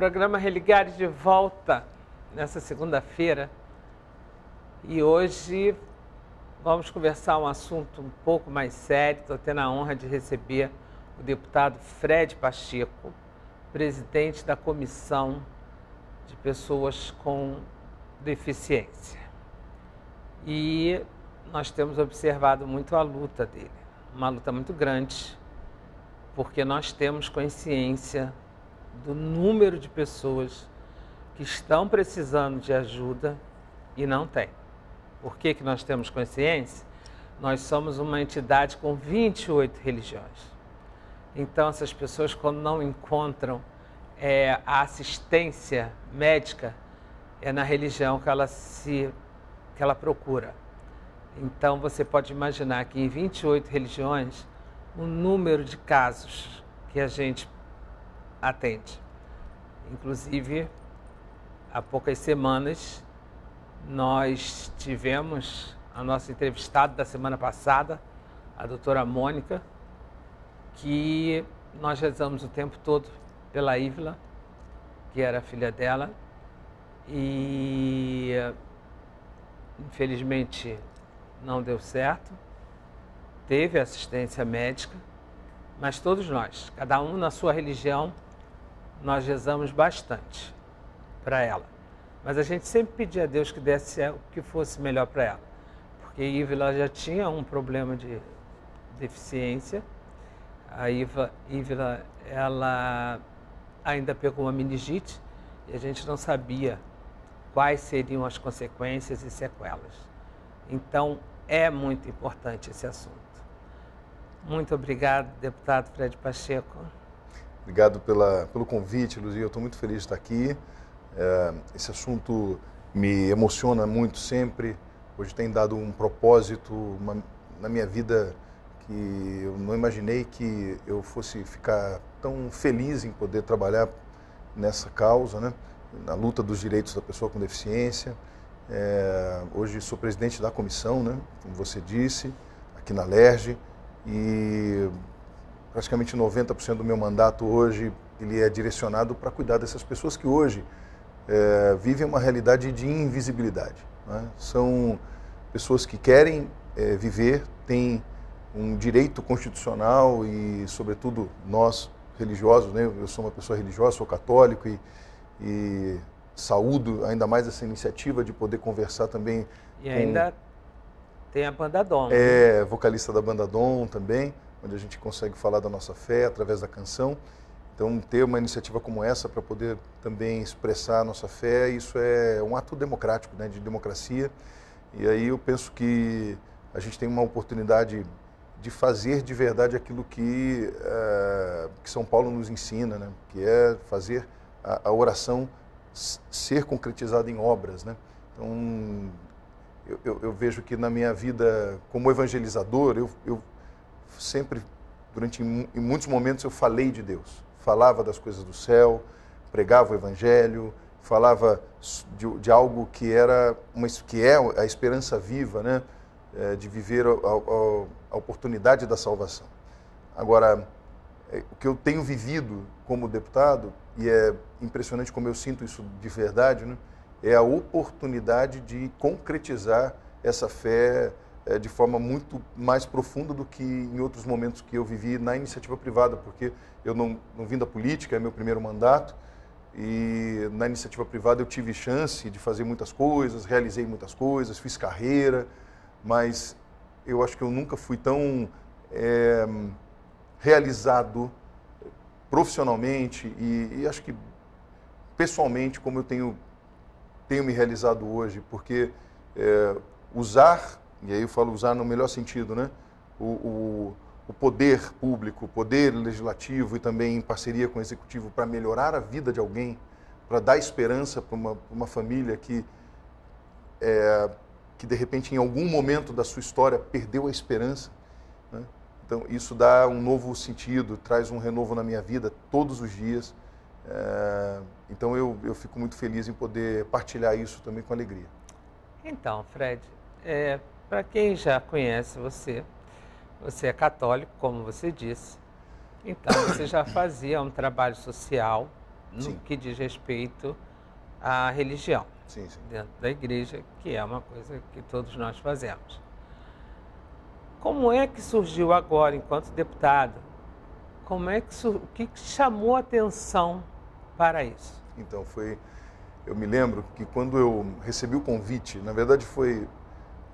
Programa Religares de volta nessa segunda-feira. E hoje vamos conversar um assunto um pouco mais sério. Estou tendo a honra de receber o deputado Fred Pacheco, presidente da Comissão de Pessoas com Deficiência. E nós temos observado muito a luta dele, uma luta muito grande, porque nós temos consciência do número de pessoas que estão precisando de ajuda e não tem. Por que, que nós temos consciência? Nós somos uma entidade com 28 religiões. Então, essas pessoas, quando não encontram é, a assistência médica, é na religião que ela, se, que ela procura. Então, você pode imaginar que em 28 religiões, o número de casos que a gente atende. Inclusive, há poucas semanas, nós tivemos a nossa entrevistada da semana passada, a doutora Mônica, que nós rezamos o tempo todo pela Ívila, que era filha dela, e infelizmente não deu certo. Teve assistência médica, mas todos nós, cada um na sua religião, nós rezamos bastante para ela. Mas a gente sempre pedia a Deus que desse é, o que fosse melhor para ela. Porque Ivila já tinha um problema de deficiência. A Iva, Ivila, ela ainda pegou uma meningite e a gente não sabia quais seriam as consequências e sequelas. Então, é muito importante esse assunto. Muito obrigado, deputado Fred Pacheco. Obrigado pela, pelo convite, Luzia. Eu estou muito feliz de estar aqui. É, esse assunto me emociona muito sempre. Hoje tem dado um propósito uma, na minha vida que eu não imaginei que eu fosse ficar tão feliz em poder trabalhar nessa causa, né? na luta dos direitos da pessoa com deficiência. É, hoje sou presidente da comissão, né? como você disse, aqui na LERJ. E praticamente 90% do meu mandato hoje ele é direcionado para cuidar dessas pessoas que hoje é, vivem uma realidade de invisibilidade. Né? São pessoas que querem é, viver, têm um direito constitucional e, sobretudo, nós religiosos, né? eu sou uma pessoa religiosa, sou católico e, e saúdo ainda mais essa iniciativa de poder conversar também. E com... ainda tem a banda Dom. Né? É, vocalista da banda Dom também onde a gente consegue falar da nossa fé através da canção. Então, ter uma iniciativa como essa para poder também expressar a nossa fé, isso é um ato democrático, né, de democracia. E aí eu penso que a gente tem uma oportunidade de fazer de verdade aquilo que, uh, que São Paulo nos ensina, né? que é fazer a, a oração ser concretizada em obras. Né? Então, eu, eu, eu, vejo que na minha vida como evangelizador, eu, eu sempre, durante em muitos momentos, eu falei de Deus. Falava das coisas do céu, pregava o evangelho, falava de, de algo que era uma, que é a esperança viva, né? É, de viver a, a, a oportunidade da salvação. Agora, é, o que eu tenho vivido como deputado, e é impressionante como eu sinto isso de verdade, né? é a oportunidade de concretizar essa fé é, de forma muito mais profunda do que em outros momentos que eu vivi na iniciativa privada, porque eu não, não vim da política, é meu primeiro mandato, e na iniciativa privada eu tive chance de fazer muitas coisas, realizei muitas coisas, fiz carreira, mas eu acho que eu nunca fui tão é, realizado profissionalmente e, e, acho que pessoalmente como eu tenho tenho me realizado hoje porque é, usar e aí eu falo usar no melhor sentido, né? O, o, o poder público, o poder legislativo e também em parceria com o executivo para melhorar a vida de alguém, para dar esperança para uma, uma, família que, é, que, de repente, em algum momento da sua história, perdeu a esperança. Né? Então, isso dá um novo sentido, traz um renovo na minha vida todos os dias. É, então, eu, eu fico muito feliz em poder partilhar isso também com alegria. Então, Fred, é, para quem já conhece você, você é católico, como você disse, então você já fazia um trabalho social no sim. que diz respeito à religião sim, sim. dentro da igreja, que é uma coisa que todos nós fazemos. Como é que surgiu agora, enquanto deputado, como é que o que chamou a atenção para isso? Então foi, eu me lembro que quando eu recebi o convite, na verdade foi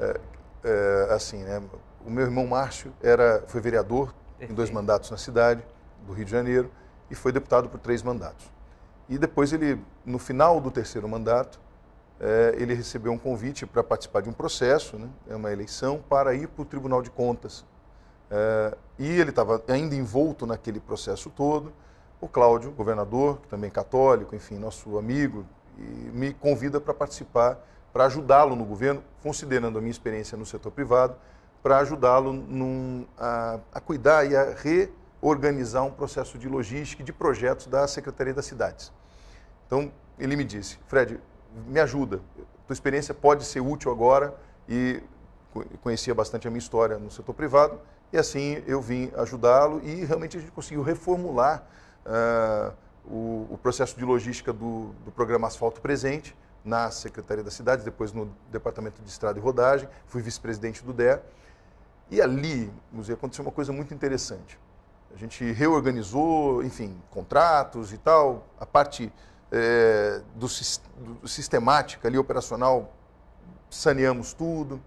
eh, é, assim, né? O meu irmão Márcio era, foi vereador Perfeito. em dois mandatos na cidade do Rio de Janeiro e foi deputado por três mandatos. E depois ele, no final do terceiro mandato, é, ele recebeu um convite para participar de um processo, né, é uma eleição, para ir para o Tribunal de Contas. É, e ele estava ainda envolto naquele processo todo. O Cláudio, governador, também é católico, enfim, nosso amigo, me convida para participar para ajudá-lo no governo, considerando a minha experiência no setor privado, para ajudá-lo a, a, cuidar e a reorganizar um processo de logística e de projetos da Secretaria das Cidades. Então, ele me disse, Fred, me ajuda, tua experiência pode ser útil agora e conhecia bastante a minha história no setor privado e assim eu vim ajudá-lo e realmente a gente conseguiu reformular uh, o, o, processo de logística do, do programa Asfalto Presente, na Secretaria da Cidade, depois no Departamento de Estrada e Rodagem, fui vice-presidente do DER. E ali, museu, aconteceu uma coisa muito interessante. A gente reorganizou, enfim, contratos e tal, a parte é, do, do, sistemática ali, operacional, saneamos tudo.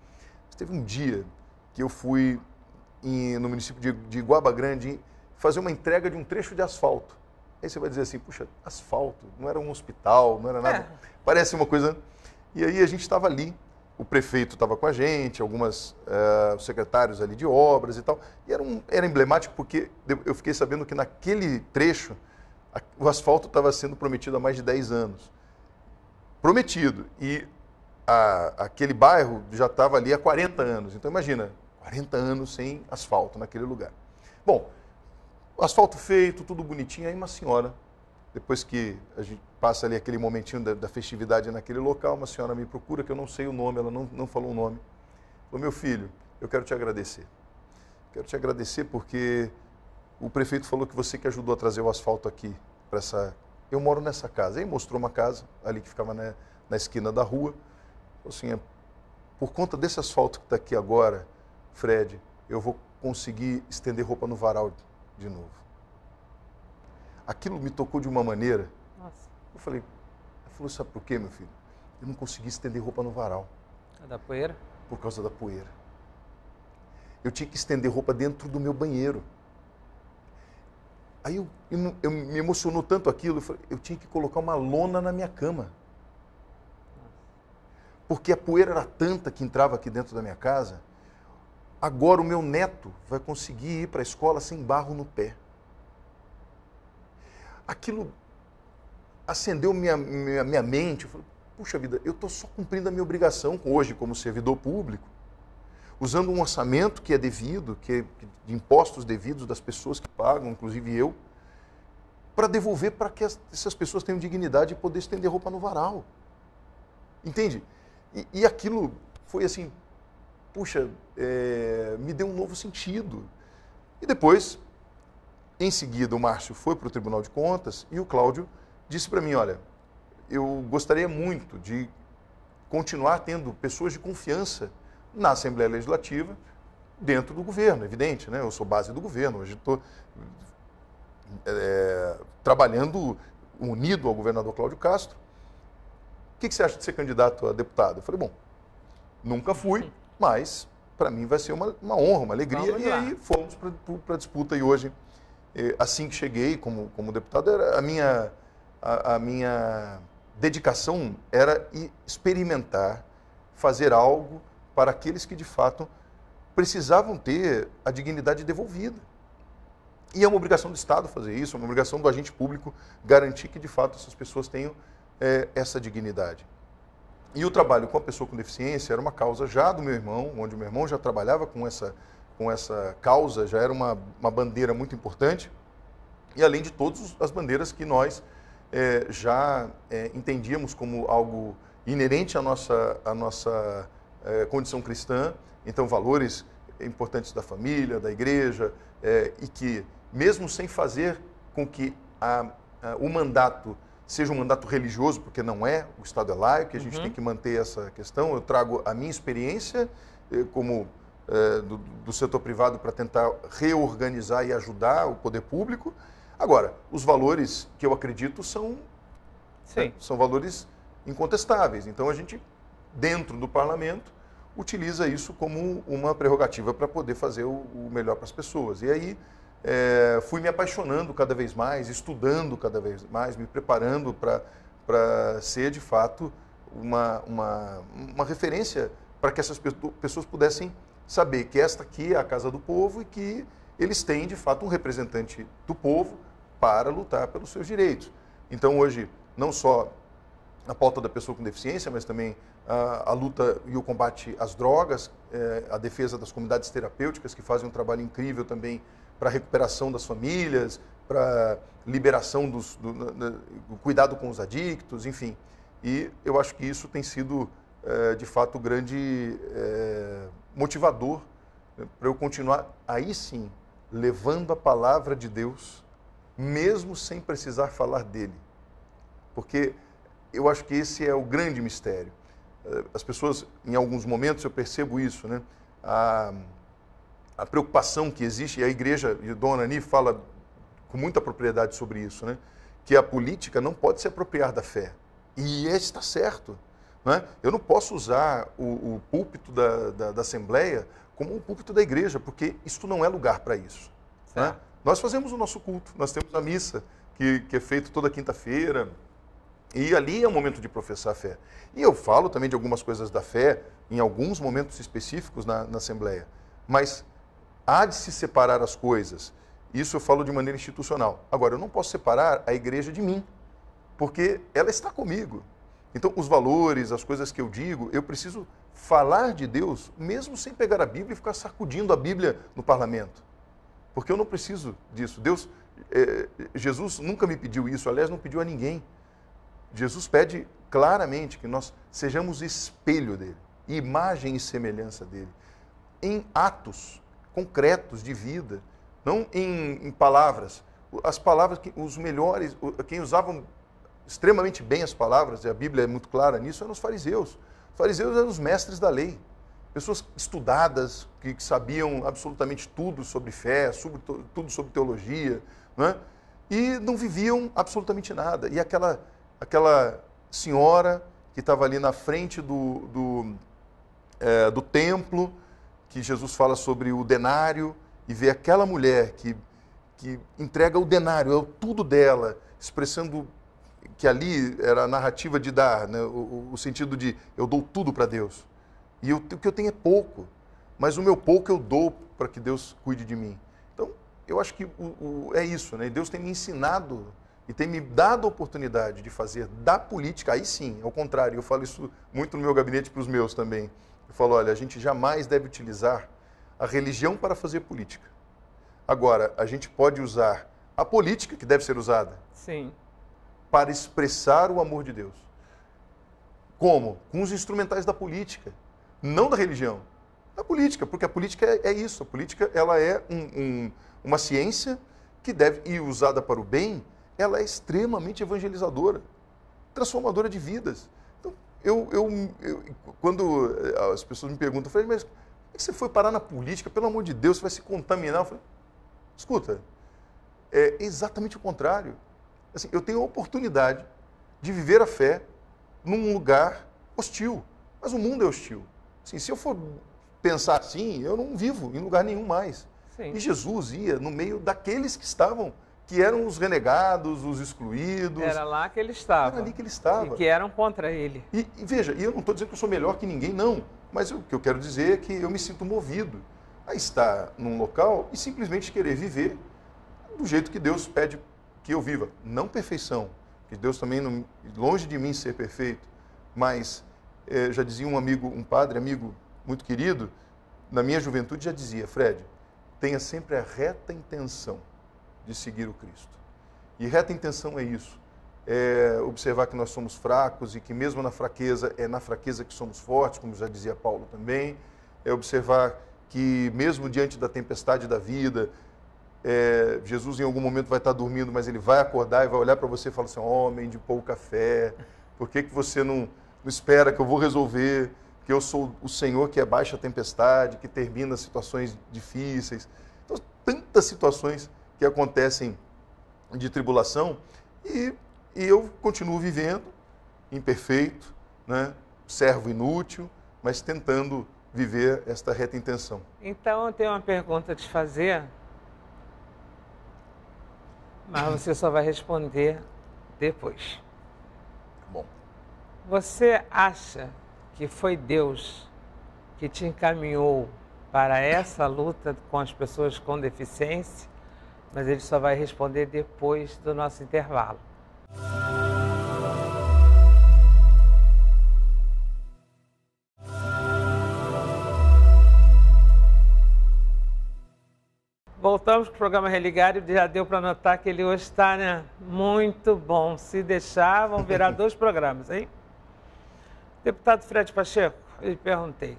Mas teve um dia que eu fui em, no município de, de Grande fazer uma entrega de um trecho de asfalto. Aí você vai dizer assim, puxa, asfalto, não era um hospital, não era nada. É. Parece uma coisa. E aí a gente estava ali, o prefeito estava com a gente, alguns uh, eh, secretários ali de obras e tal. E era, um, era emblemático porque eu fiquei sabendo que naquele trecho a, o asfalto estava sendo prometido há mais de 10 anos. Prometido. E a, aquele bairro já estava ali há 40 anos. Então imagina, 40 anos sem asfalto naquele lugar. Bom, asfalto feito, tudo bonitinho. Aí uma senhora, depois que a gente passa ali aquele momentinho da, da festividade naquele local, uma senhora me procura, que eu não sei o nome, ela não, não falou o nome. Falou, meu filho, eu quero te agradecer. Quero te agradecer porque o prefeito falou que você que ajudou a trazer o asfalto aqui para essa... Eu moro nessa casa. Aí mostrou uma casa ali que ficava na, na esquina da rua. Falou assim, é, por conta desse asfalto que está aqui agora, Fred, eu vou conseguir estender roupa no varal de novo. Aquilo me tocou de uma maneira. Nossa. Eu falei, falou, sabe por quê, meu filho? Eu não consegui estender roupa no varal. A é da poeira? Por causa da poeira. Eu tinha que estender roupa dentro do meu banheiro. Aí eu, eu, eu me emocionou tanto aquilo, eu, falei, eu tinha que colocar uma lona na minha cama. Porque a poeira era tanta que entrava aqui dentro da minha casa Agora o meu neto vai conseguir ir para a escola sem barro no pé. Aquilo acendeu minha, minha, minha mente. Eu falei, puxa vida, eu estou só cumprindo a minha obrigação hoje como servidor público, usando um orçamento que é devido, que é de impostos devidos das pessoas que pagam, inclusive eu, para devolver para que essas pessoas tenham dignidade e poder estender roupa no varal. Entende? E, e aquilo foi assim, puxa, é, me deu um novo sentido. E depois, em seguida, o Márcio foi para o Tribunal de Contas e o Cláudio disse para mim, olha, eu gostaria muito de continuar tendo pessoas de confiança na Assembleia Legislativa, dentro do governo, evidente, né? Eu sou base do governo, hoje estou é, trabalhando unido ao governador Cláudio Castro. O que, que, você acha de ser candidato a deputado? Eu falei, bom, nunca fui, mas, para mim, vai ser uma, uma honra, uma alegria. e aí fomos para a disputa. E hoje, eh, assim que cheguei como, como deputado, era a minha, a, a minha dedicação era experimentar, fazer algo para aqueles que, de fato, precisavam ter a dignidade devolvida. E é uma obrigação do Estado fazer isso, é uma obrigação do agente público garantir que, de fato, essas pessoas tenham é, essa dignidade. E o trabalho com a pessoa com deficiência era uma causa já do meu irmão, onde o meu irmão já trabalhava com essa, com essa causa, já era uma, uma bandeira muito importante. E além de todas as bandeiras que nós é, já é, entendíamos como algo inerente à nossa, à nossa é, condição cristã, então valores importantes da família, da igreja, é, e que, mesmo sem fazer com que a, a, o mandato seja um mandato religioso, porque não é, o Estado é laico, a gente uhum. tem que manter essa questão. Eu trago a minha experiência eh, como eh, do, do setor privado para tentar reorganizar e ajudar o poder público. Agora, os valores que eu acredito são, eh, Sim. são valores incontestáveis. Então, a gente, dentro do parlamento, utiliza isso como uma prerrogativa para poder fazer o, o melhor para as pessoas. E aí, é, fui me apaixonando cada vez mais, estudando cada vez mais, me preparando para ser de fato uma, uma, uma referência para que essas pessoas pudessem saber que esta aqui é a casa do povo e que eles têm de fato um representante do povo para lutar pelos seus direitos. Então hoje, não só a pauta da pessoa com deficiência, mas também a, a luta e o combate às drogas, é, a defesa das comunidades terapêuticas que fazem um trabalho incrível também para recuperação das famílias, para liberação dos do, do, do, cuidado com os adictos, enfim. E eu acho que isso tem sido é, de fato grande é, motivador né, para eu continuar aí sim levando a palavra de Deus, mesmo sem precisar falar dele, porque eu acho que esse é o grande mistério. É, as pessoas, em alguns momentos, eu percebo isso, né? A, ah, a preocupação que existe, e a igreja, e Dona Ani fala com muita propriedade sobre isso, né? que a política não pode se apropriar da fé. E está certo. Né? Eu não posso usar o, o púlpito da, da, da, Assembleia como um púlpito da igreja, porque isto não é lugar para isso. Né? Nós fazemos o nosso culto, nós temos a missa, que, que é feito toda quinta-feira, e ali é o momento de professar a fé. E eu falo também de algumas coisas da fé, em alguns momentos específicos na, na Assembleia, mas Há de se separar as coisas. Isso eu falo de maneira institucional. Agora, eu não posso separar a igreja de mim, porque ela está comigo. Então, os valores, as coisas que eu digo, eu preciso falar de Deus, mesmo sem pegar a Bíblia e ficar sacudindo a Bíblia no parlamento. Porque eu não preciso disso. Deus, é, Jesus nunca me pediu isso, aliás, não pediu a ninguém. Jesus pede claramente que nós sejamos espelho dele, imagem e semelhança dele. Em Atos, concretos de vida, não em, em palavras. As palavras, que os melhores, quem usavam extremamente bem as palavras, e a Bíblia é muito clara nisso, eram os fariseus. Os fariseus eram os mestres da lei. Pessoas estudadas, que, que sabiam absolutamente tudo sobre fé, sobre, tudo sobre teologia, né? e não viviam absolutamente nada. E aquela, aquela senhora que estava ali na frente do, do, é, do templo, que Jesus fala sobre o denário e vê aquela mulher que, que entrega o denário, é o tudo dela, expressando que ali era a narrativa de dar, né? o, o, sentido de eu dou tudo para Deus. E eu, o que eu tenho é pouco, mas o meu pouco eu dou para que Deus cuide de mim. Então, eu acho que o, o, é isso, né? Deus tem me ensinado e tem me dado a oportunidade de fazer da política, aí sim, ao contrário, eu falo isso muito no meu gabinete para os meus também ele falou: olha, a gente jamais deve utilizar a religião para fazer política. Agora, a gente pode usar a política, que deve ser usada, Sim. para expressar o amor de Deus. Como? Com os instrumentais da política, não da religião. Da política, porque a política é, é isso. A política ela é um, um, uma ciência que deve e usada para o bem, ela é extremamente evangelizadora, transformadora de vidas eu, eu, eu, quando eh, as pessoas me perguntam, falei mas como que você foi parar na política? Pelo amor de Deus, você vai se contaminar? Eu falei, escuta, é exatamente o contrário. Assim, eu tenho a oportunidade de viver a fé num lugar hostil, mas o mundo é hostil. Assim, se eu for pensar assim, eu não vivo em lugar nenhum mais. Sim. E Jesus ia no meio daqueles que estavam que eram os renegados, os excluídos. Era lá que ele estava. Era ali que ele estava. E que eram contra ele. E, e veja, eu não estou dizendo que eu sou melhor que ninguém, não. Mas o que eu quero dizer é que eu me sinto movido a estar num local e simplesmente querer viver do jeito que Deus pede que eu viva. Não perfeição, que Deus também, não, longe de mim ser perfeito, mas eh, já dizia um amigo, um padre, amigo muito querido, na minha juventude já dizia, Fred, tenha sempre a reta intenção de seguir o Cristo. E reta intenção é isso. É observar que nós somos fracos e que mesmo na fraqueza é na fraqueza que somos fortes, como já dizia Paulo também. É observar que mesmo diante da tempestade da vida, é, Jesus em algum momento vai estar dormindo, mas ele vai acordar e vai olhar para você e falar assim: homem de pouca fé, por que, que você não, não espera que eu vou resolver? Que eu sou o Senhor que abaixa é a tempestade, que termina situações difíceis. Então, tantas situações que acontecem de tribulação e, e eu continuo vivendo imperfeito, né? servo inútil, mas tentando viver esta reta intenção. Então, eu tenho uma pergunta a te fazer, mas você só vai responder depois. Bom. Você acha que foi Deus que te encaminhou para essa luta com as pessoas com deficiência? mas ele só vai responder depois do nosso intervalo. Voltamos para o programa Religário, já deu para notar que ele hoje está né, muito bom. Se deixar, vão virar dois programas, hein? Deputado Fred Pacheco, eu lhe perguntei,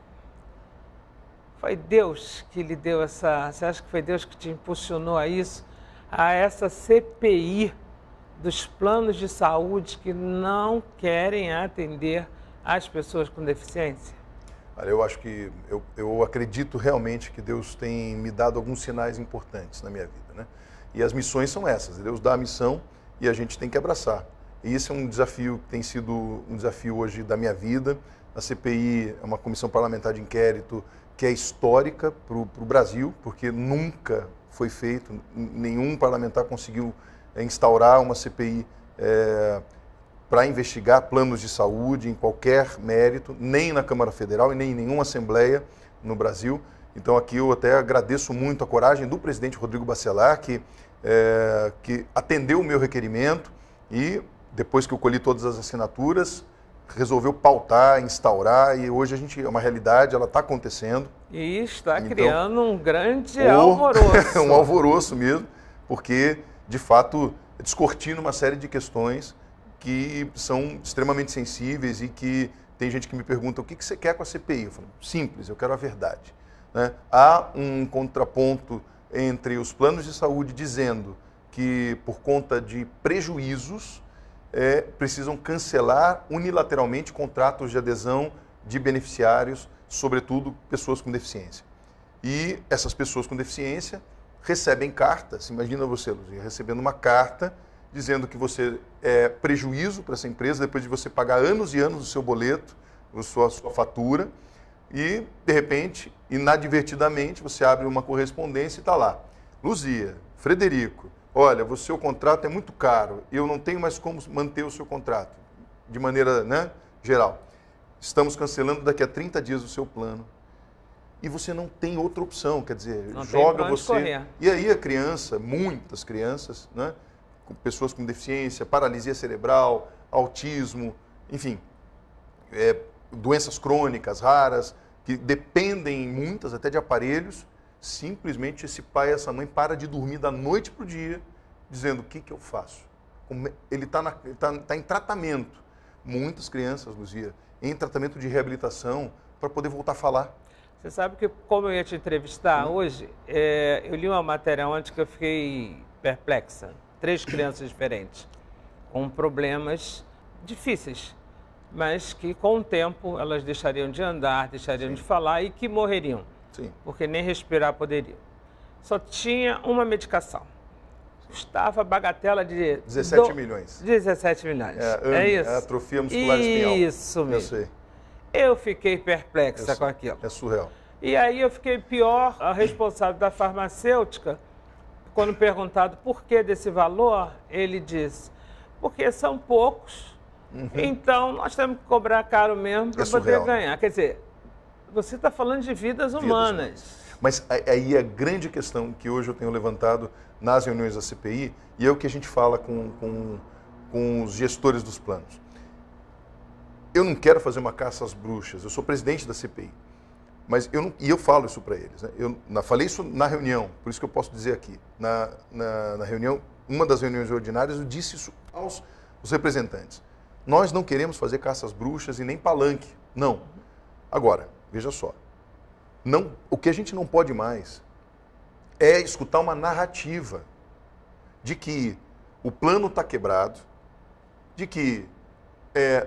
foi Deus que lhe deu essa. Você acha que foi Deus que te impulsionou a isso? A essa CPI dos planos de saúde que não querem atender as pessoas com deficiência? Olha, eu acho que. Eu, eu acredito realmente que Deus tem me dado alguns sinais importantes na minha vida, né? E as missões são essas. Deus dá a missão e a gente tem que abraçar. E esse é um desafio que tem sido um desafio hoje da minha vida. A CPI é uma comissão parlamentar de inquérito que é histórica para o Brasil, porque nunca foi feito, nenhum parlamentar conseguiu eh, instaurar uma CPI é, eh, para investigar planos de saúde em qualquer mérito, nem na Câmara Federal e nem em nenhuma Assembleia no Brasil. Então aqui eu até agradeço muito a coragem do presidente Rodrigo Bacelar, que, é, que atendeu o meu requerimento e, depois que eu colhi todas as assinaturas, resolveu pautar, instaurar, e hoje a gente é uma realidade, ela está acontecendo. E está então, criando um grande alvoroço. um alvoroço mesmo, porque, de fato, descortina uma série de questões que são extremamente sensíveis e que tem gente que me pergunta o que, que você quer com a CPI. Eu falo, simples, eu quero a verdade. Né? Há um contraponto entre os planos de saúde dizendo que, por conta de prejuízos, é, precisam cancelar unilateralmente contratos de adesão de beneficiários, sobretudo pessoas com deficiência. E essas pessoas com deficiência recebem cartas, imagina você, Luzia, recebendo uma carta dizendo que você é prejuízo para essa empresa depois de você pagar anos e anos o seu boleto, a sua, a sua fatura, e de repente, inadvertidamente, você abre uma correspondência e está lá. Luzia, Frederico, olha, o seu contrato é muito caro, eu não tenho mais como manter o seu contrato, de maneira né, geral. Estamos cancelando daqui a 30 dias o seu plano. E você não tem outra opção, quer dizer, não joga você. E aí a criança, muitas crianças, né, com pessoas com deficiência, paralisia cerebral, autismo, enfim, é, doenças crônicas raras, que dependem muitas até de aparelhos, Simplesmente esse pai, essa mãe para de dormir da noite para o dia, dizendo o que, que eu faço. Ele está tá, tá em tratamento. Muitas crianças, Luzia, em tratamento de reabilitação para poder voltar a falar. Você sabe que, como eu ia te entrevistar Sim. hoje, é, eu li uma matéria ontem que eu fiquei perplexa. Três crianças diferentes, com problemas difíceis, mas que com o tempo elas deixariam de andar, deixariam Sim. de falar e que morreriam. Sim. Porque nem respirar poderia. Só tinha uma medicação. Custava bagatela de. 17 do... milhões. 17 milhões. É, é isso. É atrofia muscular espinhal. Isso mesmo. Eu, eu fiquei perplexa é, com aquilo. É surreal. E aí eu fiquei pior, a responsável da farmacêutica, quando perguntado por que desse valor, ele disse, porque são poucos, uhum. então nós temos que cobrar caro mesmo para é poder né? ganhar. Quer dizer, você está falando de vidas né? humanas. Vidas. Mas aí é a grande questão que hoje eu tenho levantado nas reuniões da CPI, e é o que a gente fala com, com, com os gestores dos planos. Eu não quero fazer uma caça às bruxas, eu sou presidente da CPI. Mas eu não, e eu falo isso para eles. Né? Eu na, falei isso na reunião, por isso que eu posso dizer aqui. Na, na, na reunião, uma das reuniões ordinárias, eu disse isso aos os representantes. Nós não queremos fazer caça às bruxas e nem palanque, não. Agora, Veja só. Não, o que a gente não pode mais é escutar uma narrativa de que o plano está quebrado, de que é,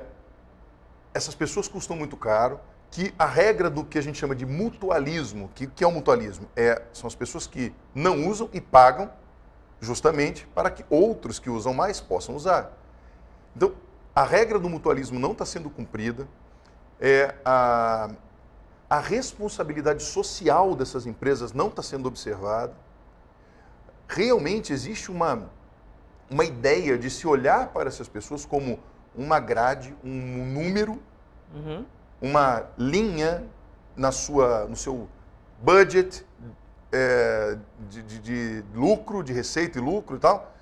essas pessoas custam muito caro, que a regra do que a gente chama de mutualismo, que, que é o mutualismo? É, são as pessoas que não usam e pagam justamente para que outros que usam mais possam usar. Então, a regra do mutualismo não está sendo cumprida, é, a, a responsabilidade social dessas empresas não está sendo observada. Realmente existe uma, uma ideia de se olhar para essas pessoas como uma grade, um número, uhum. uma linha na sua, no seu budget é, de, de, de, lucro, de receita e lucro e tal,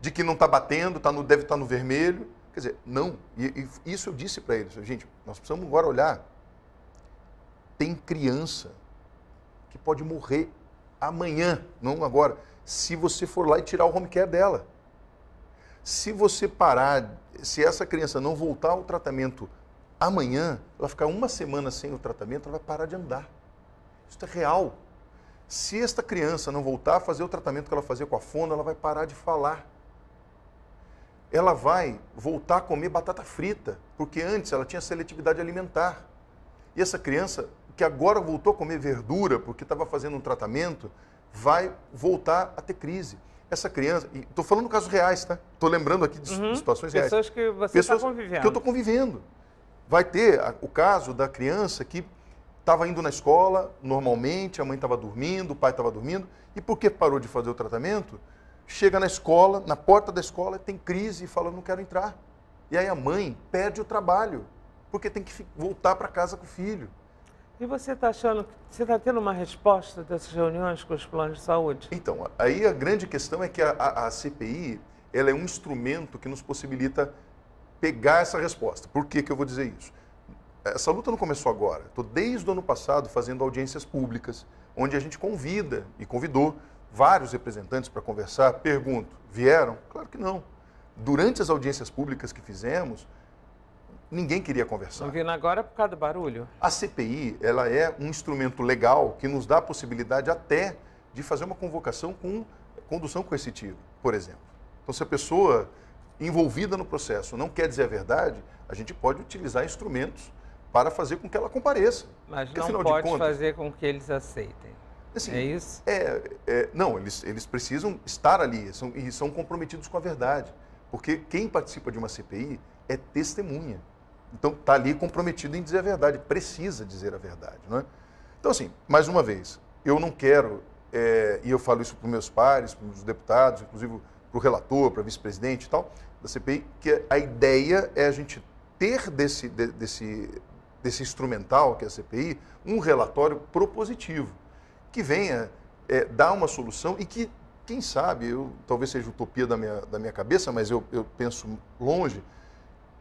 de que não está batendo, tá no, deve estar tá no vermelho. Quer dizer, não. E, e isso eu disse para eles. Gente, nós precisamos agora olhar tem criança que pode morrer amanhã, não agora, se você for lá e tirar o home care dela. Se você parar, se essa criança não voltar ao tratamento amanhã, ela ficar uma semana sem o tratamento, ela vai parar de andar. Isso é real. Se esta criança não voltar a fazer o tratamento que ela fazia com a fona, ela vai parar de falar. Ela vai voltar a comer batata frita, porque antes ela tinha seletividade alimentar. E essa criança que agora voltou a comer verdura porque estava fazendo um tratamento, vai voltar a ter crise. Essa criança, estou falando casos reais, tá? Estou lembrando aqui de uhum. situações reais. Pessoas que você está convivendo. Que eu estou convivendo. Vai ter a, o caso da criança que estava indo na escola normalmente, a mãe estava dormindo, o pai estava dormindo, e porque parou de fazer o tratamento, chega na escola, na porta da escola, tem crise e fala: não quero entrar. E aí a mãe perde o trabalho, porque tem que voltar para casa com o filho. E você está achando, que você está tendo uma resposta dessas reuniões com os planos de saúde? Então, aí a grande questão é que a, a, a CPI ela é um instrumento que nos possibilita pegar essa resposta. Por que, que eu vou dizer isso? Essa luta não começou agora. Estou desde o ano passado fazendo audiências públicas, onde a gente convida e convidou vários representantes para conversar. Pergunto, vieram? Claro que não. Durante as audiências públicas que fizemos, ninguém queria conversar. Estão vindo agora por causa do barulho? A CPI, ela é um instrumento legal que nos dá a possibilidade até de fazer uma convocação com condução coercitiva, por exemplo. Então, se a pessoa envolvida no processo não quer dizer a verdade, a gente pode utilizar instrumentos para fazer com que ela compareça. Mas porque, não pode contas, fazer com que eles aceitem. Assim, é isso? É, é, não, eles, eles precisam estar ali são, e são comprometidos com a verdade. Porque quem participa de uma CPI é testemunha. Então está ali comprometido em dizer a verdade, precisa dizer a verdade. Não é? Então, assim, mais uma vez, eu não quero, é, e eu falo isso para os meus pares, para os deputados, inclusive para o relator, para vice-presidente e tal, da CPI, que a ideia é a gente ter desse, desse, desse instrumental que é a CPI um relatório propositivo, que venha é, dar uma solução e que, quem sabe, eu, talvez seja utopia da minha, da minha cabeça, mas eu, eu penso longe,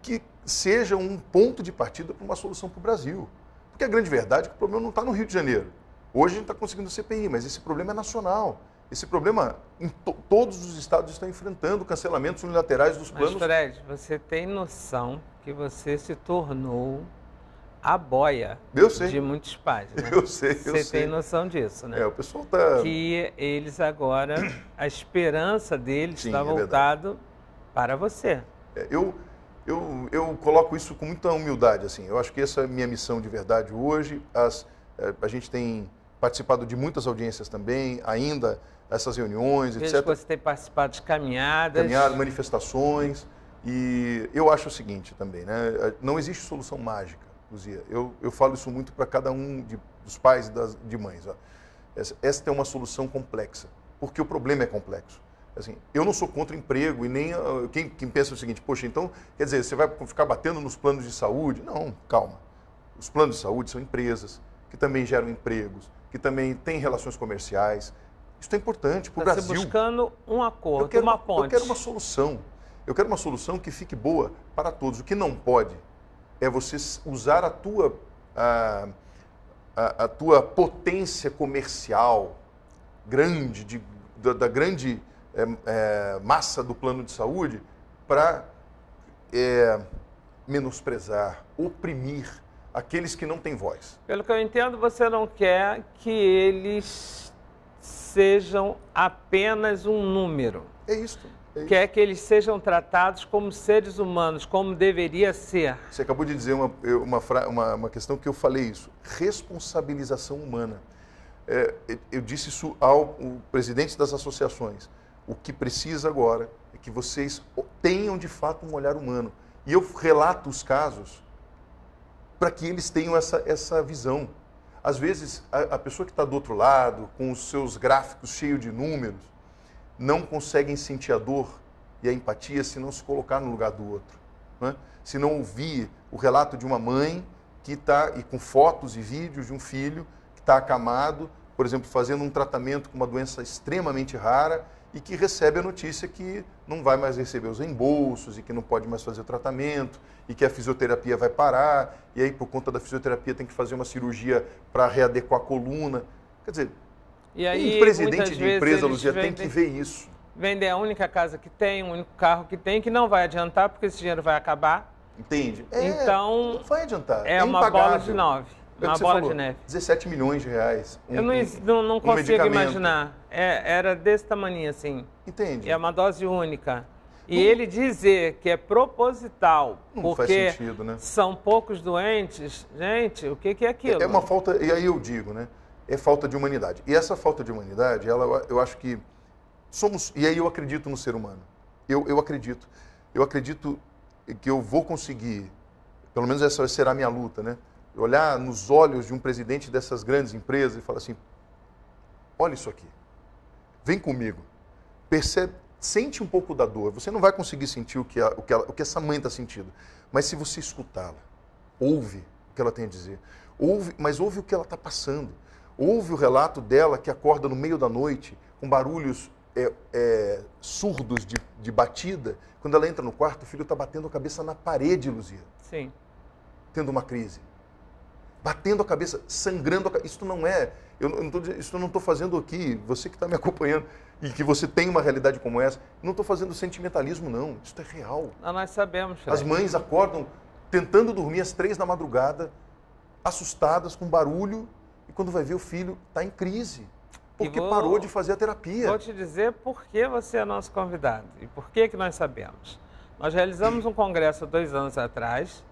que seja um ponto de partida para uma solução para o Brasil. Porque a grande verdade é que o problema não está no Rio de Janeiro. Hoje a gente está conseguindo CPI, mas esse problema é nacional. Esse problema, to todos os estados estão enfrentando cancelamentos unilaterais dos planos. Mas, Fred, você tem noção que você se tornou a boia de muitos pais. Né? Eu sei, eu Você sei. Você tem noção disso, né? É, o pessoal está. Que eles agora, a esperança deles está é voltado para você. É, eu eu, eu coloco isso com muita humildade, assim. Eu acho que essa é a minha missão de verdade hoje. As, eh, a gente tem participado de muitas audiências também, ainda essas reuniões, Vejo etc. Que você tem participado de caminhadas. Caminhadas, manifestações. E eu acho o seguinte também, né? Eh, não existe solução mágica, Luzia. Eu, eu falo isso muito para cada um de, dos pais e das, de mães. Ó. Essa, é uma solução complexa, porque o problema é complexo. Assim, eu não sou contra emprego e nem ah, quem, quem, pensa o seguinte, poxa, então quer dizer, você vai ficar batendo nos planos de saúde? Não, calma. Os planos de saúde são empresas que também geram empregos, que também têm relações comerciais. Isso é importante para o tá Brasil. Você buscando um acordo, uma ponte. Eu quero uma solução. Eu quero uma solução que fique boa para todos. O que não pode é você usar a tua, a, a, a tua potência comercial grande, de, da, da grande é, é, massa do plano de saúde para é, menosprezar, oprimir aqueles que não têm voz. Pelo que eu entendo, você não quer que eles sejam apenas um número. É isso. É quer que eles sejam tratados como seres humanos, como deveria ser. Você acabou de dizer uma, uma, uma, uma questão que eu falei isso: responsabilização humana. É, eu disse isso ao presidente das associações. O que precisa agora é que vocês tenham de fato um olhar humano. E eu relato os casos para que eles tenham essa, essa visão. Às vezes, a, a pessoa que está do outro lado, com os seus gráficos cheios de números, não conseguem sentir a dor e a empatia se não se colocar no lugar do outro. Né? Se não ouvir o relato de uma mãe que está, e com fotos e vídeos de um filho que está acamado, por exemplo, fazendo um tratamento com uma doença extremamente rara e que recebe a notícia que não vai mais receber os reembolsos e que não pode mais fazer o tratamento e que a fisioterapia vai parar e aí por conta da fisioterapia tem que fazer uma cirurgia para readequar a coluna. Quer dizer, e aí, um presidente de empresa, Luzia, vendem, tem que ver isso. Vender a única casa que tem, o único carro que tem, que não vai adiantar porque esse dinheiro vai acabar. Entende? É, então, vai adiantar. É, é uma bola de nove. É uma bola falou, de neve. 17 milhões de reais. Um, eu não, não, não um consigo imaginar. É, era desse tamanho assim. Entende? É uma dose única. E não, ele dizer que é proposital, porque sentido, né? são poucos doentes, gente, o que, que é aquilo? É uma falta, e aí eu digo, né? É falta de humanidade. E essa falta de humanidade, ela, eu acho que somos, e aí eu acredito no ser humano. Eu, eu acredito. Eu acredito que eu vou conseguir, pelo menos essa será a minha luta, né? olhar nos olhos de um presidente dessas grandes empresas e falar assim: olha isso aqui, vem comigo, percebe, sente um pouco da dor. Você não vai conseguir sentir o que, a, o que, ela, o que essa mãe está sentindo, mas se você escutá-la, ouve o que ela tem a dizer, ouve, mas ouve o que ela está passando, ouve o relato dela que acorda no meio da noite com barulhos é, é, surdos de, de, batida, quando ela entra no quarto, o filho está batendo a cabeça na parede, Luzia. Sim. Tendo uma crise batendo a cabeça, sangrando a cabeça. Isso não é. Eu não tô, isso eu não estou fazendo aqui, você que está me acompanhando e que você tem uma realidade como essa, não estou fazendo sentimentalismo, não. Isso é real. Não, nós sabemos. Fred. As mães acordam tentando dormir às três da madrugada, assustadas, com barulho, e quando vai ver o filho, está em crise. Porque vou, parou de fazer a terapia. Vou te dizer por que você é nosso convidado e por que, que nós sabemos. Nós realizamos um congresso dois anos atrás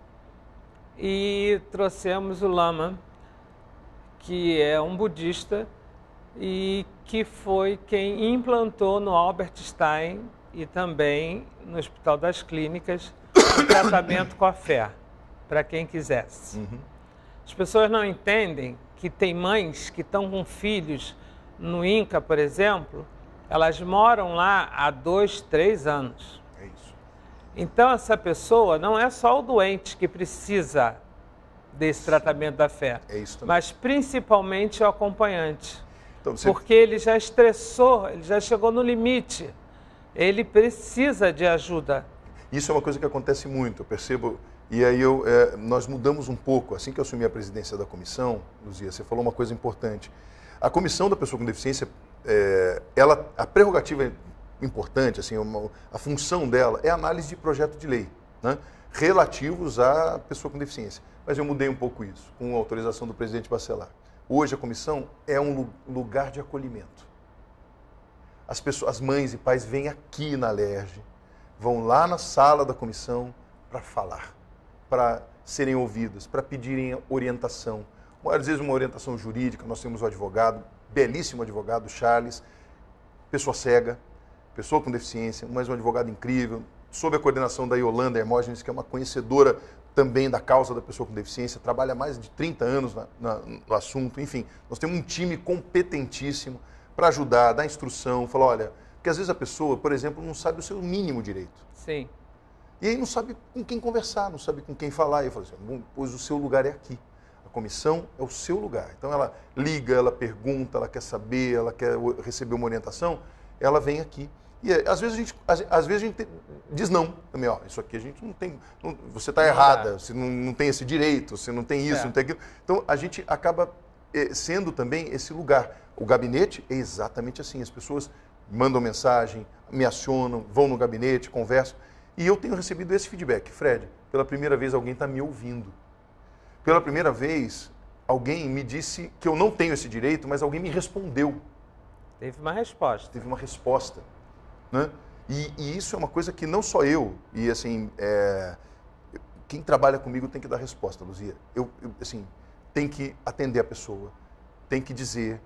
e trouxemos o Lama, que é um budista e que foi quem implantou no Albert Stein e também no Hospital das Clínicas o tratamento com a fé, para quem quisesse. Uhum. As pessoas não entendem que tem mães que estão com filhos no Inca, por exemplo, elas moram lá há dois, três anos. Então, essa pessoa não é só o doente que precisa desse tratamento da fé, é mas principalmente o acompanhante. Então, você... Porque ele já estressou, ele já chegou no limite, ele precisa de ajuda. Isso é uma coisa que acontece muito, eu percebo. E aí eu, é, nós mudamos um pouco. Assim que eu assumi a presidência da comissão, Luzia, você falou uma coisa importante. A comissão da pessoa com deficiência, é, ela, a prerrogativa importante, assim, uma, a função dela é análise de projeto de lei, né? relativos à pessoa com deficiência. Mas eu mudei um pouco isso, com a autorização do presidente Bacelar. Hoje a comissão é um lugar de acolhimento. As, pessoas, as mães e pais vêm aqui na LERJ, vão lá na sala da comissão para falar, para serem ouvidas, para pedirem orientação. Às vezes uma orientação jurídica, nós temos o um advogado, belíssimo advogado, Charles, pessoa cega, pessoa com deficiência, mas um advogado incrível, sob a coordenação da Yolanda Hermógenes, que é uma conhecedora também da causa da pessoa com deficiência, trabalha há mais de 30 anos na, na, no assunto. Enfim, nós temos um time competentíssimo para ajudar, dar instrução, falar, olha, porque às vezes a pessoa, por exemplo, não sabe o seu mínimo direito. Sim. E aí não sabe com quem conversar, não sabe com quem falar. E eu falo assim, pois o seu lugar é aqui. A comissão é o seu lugar. Então ela liga, ela pergunta, ela quer saber, ela quer receber uma orientação, ela vem aqui. E eh, às vezes a gente, às, às vezes a gente diz não também, ó, isso aqui a gente não tem, não, você está errada, você não, não, tem esse direito, você não tem isso, é. não tem aquilo. Então a gente acaba eh, sendo também esse lugar. O gabinete é exatamente assim, as pessoas mandam mensagem, me acionam, vão no gabinete, conversam. E eu tenho recebido esse feedback, Fred, pela primeira vez alguém está me ouvindo. Pela primeira vez alguém me disse que eu não tenho esse direito, mas alguém me respondeu. Teve uma resposta. Teve uma resposta. Né? E, e, isso é uma coisa que não só eu, e assim, é, quem trabalha comigo tem que dar resposta, Luzia. Eu, eu, assim, tem que atender a pessoa, tem que dizer,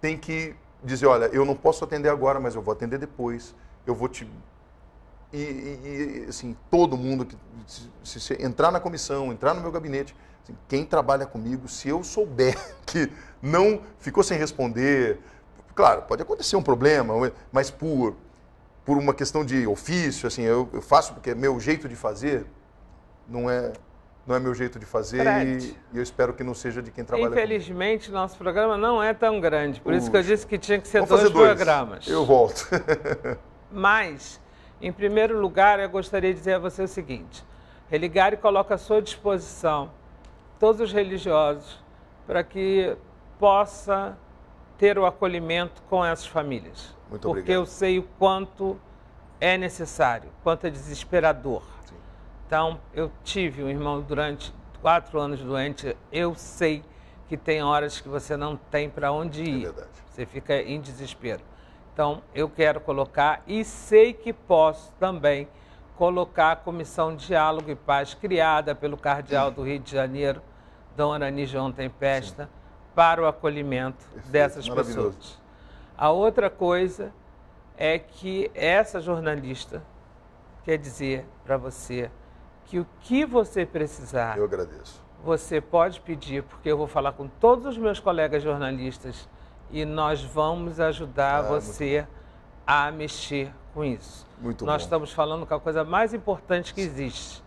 tem que dizer, olha, eu não posso atender agora, mas eu vou atender depois, eu vou te... E, e, e assim, todo mundo que se, se, entrar na comissão, entrar no meu gabinete, assim, quem trabalha comigo, se eu souber que não ficou sem responder, claro, pode acontecer um problema, mas por por uma questão de ofício, assim, eu, eu faço porque é meu jeito de fazer, não é não é meu jeito de fazer e, e, eu espero que não seja de quem trabalha Infelizmente, nosso programa não é tão grande, por Uxa. isso que eu disse que tinha que ser dois, dois programas. Eu volto. Mas, em primeiro lugar, eu gostaria de dizer a você o seguinte, e coloca à sua disposição todos os religiosos para que possa ter o acolhimento com essas famílias. Muito porque obrigado. eu sei o quanto é necessário, quanto é desesperador. Sim. Então, eu tive um irmão durante quatro anos doente, eu sei que tem horas que você não tem para onde é ir. É verdade. Você fica em desespero. Então, eu quero colocar e sei que posso também colocar a Comissão Diálogo e Paz, criada pelo Cardeal Sim. do Rio de Janeiro, Dom Anísia João Tempesta, Sim. para o acolhimento Perfeito. dessas pessoas. A outra coisa é que essa jornalista quer dizer para você que o que você precisar. Eu agradeço. Você pode pedir, porque eu vou falar com todos os meus colegas jornalistas e nós vamos ajudar ah, você a mexer com isso. Muito nós bom. estamos falando com a coisa mais importante que existe: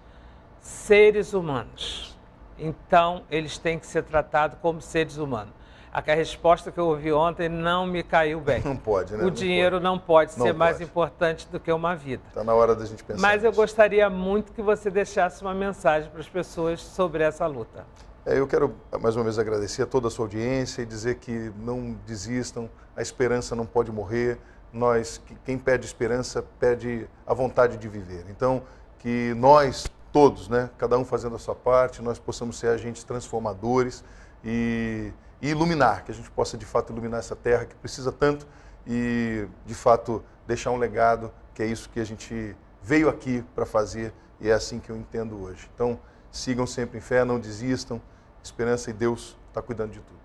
seres humanos. Então, eles têm que ser tratados como seres humanos a resposta que eu ouvi ontem não me caiu bem. Não pode, né? O não dinheiro pode. não pode não ser pode. mais importante do que uma vida. Está na hora da gente pensar. Mas nisso. eu gostaria muito que você deixasse uma mensagem para as pessoas sobre essa luta. É, eu quero mais uma vez agradecer a toda a sua audiência e dizer que não desistam, a esperança não pode morrer. Nós, quem pede esperança, pede a vontade de viver. Então, que nós todos, né, cada um fazendo a sua parte, nós possamos ser agentes transformadores e e iluminar, que a gente possa de fato iluminar essa terra que precisa tanto e de fato deixar um legado, que é isso que a gente veio aqui para fazer e é assim que eu entendo hoje. Então, sigam sempre em fé, não desistam, esperança e Deus está cuidando de tudo.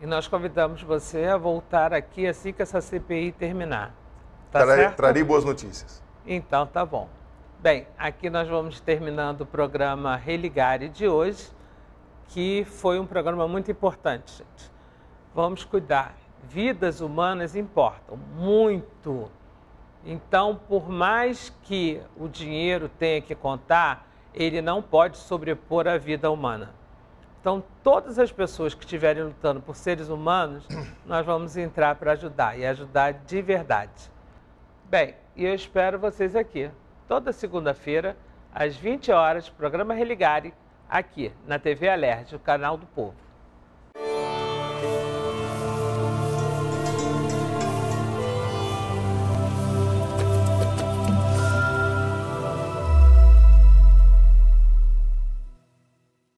E nós convidamos você a voltar aqui assim que essa CPI terminar. Tá Trarei, trarei boas notícias. Então, tá bom. Bem, aqui nós vamos terminando o programa Religare de hoje que foi um programa muito importante, gente. Vamos cuidar. Vidas humanas importam muito. Então, por mais que o dinheiro tenha que contar, ele não pode sobrepor a vida humana. Então, todas as pessoas que estiverem lutando por seres humanos, nós vamos entrar para ajudar e ajudar de verdade. Bem, e eu espero vocês aqui. Toda segunda-feira, às 20 horas, programa Religare, aqui na TV Alerte, o canal do povo.